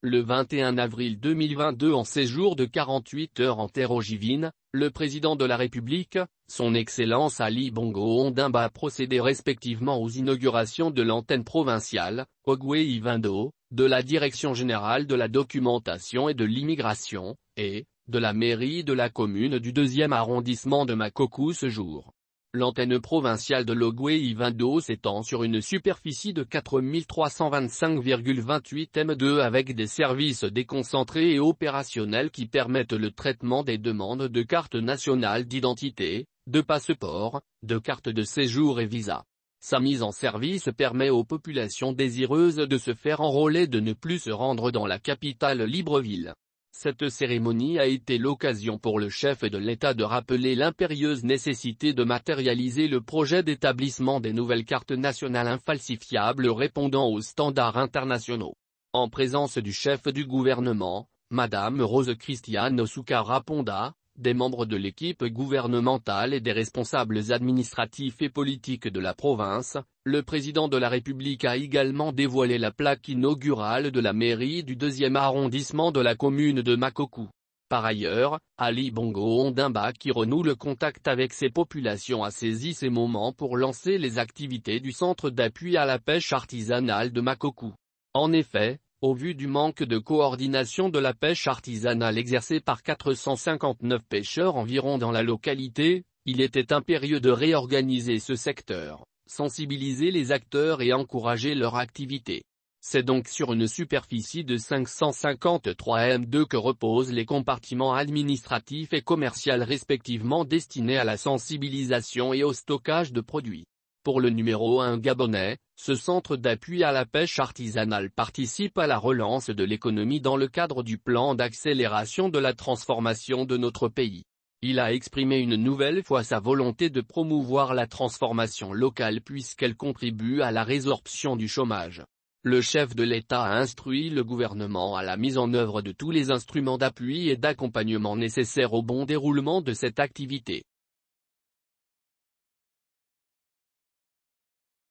Le 21 avril 2022 en séjour de 48 heures en terre ogivine, le président de la République, son Excellence Ali Bongo Ondimba a procédé respectivement aux inaugurations de l'antenne provinciale, Ogwe Ivindo, de la Direction Générale de la Documentation et de l'Immigration, et, de la mairie de la commune du 2e arrondissement de Makoku ce jour. L'antenne provinciale de Logwei Ivindo s'étend sur une superficie de 4325,28 m2 avec des services déconcentrés et opérationnels qui permettent le traitement des demandes de cartes nationales d'identité, de passeport, de cartes de séjour et visa. Sa mise en service permet aux populations désireuses de se faire enrôler de ne plus se rendre dans la capitale Libreville. Cette cérémonie a été l'occasion pour le chef de l'État de rappeler l'impérieuse nécessité de matérialiser le projet d'établissement des nouvelles cartes nationales infalsifiables répondant aux standards internationaux. En présence du chef du gouvernement, Madame Rose Christiane Osuka Raponda, des membres de l'équipe gouvernementale et des responsables administratifs et politiques de la province, le président de la République a également dévoilé la plaque inaugurale de la mairie du deuxième arrondissement de la commune de Makoku. Par ailleurs, Ali Bongo Ondimba qui renoue le contact avec ses populations a saisi ces moments pour lancer les activités du centre d'appui à la pêche artisanale de Makoku. En effet, au vu du manque de coordination de la pêche artisanale exercée par 459 pêcheurs environ dans la localité, il était impérieux de réorganiser ce secteur, sensibiliser les acteurs et encourager leur activité. C'est donc sur une superficie de 553 M2 que reposent les compartiments administratifs et commerciaux respectivement destinés à la sensibilisation et au stockage de produits. Pour le numéro 1 gabonais, ce centre d'appui à la pêche artisanale participe à la relance de l'économie dans le cadre du plan d'accélération de la transformation de notre pays. Il a exprimé une nouvelle fois sa volonté de promouvoir la transformation locale puisqu'elle contribue à la résorption du chômage. Le chef de l'État a instruit le gouvernement à la mise en œuvre de tous les instruments d'appui et d'accompagnement nécessaires au bon déroulement de cette activité.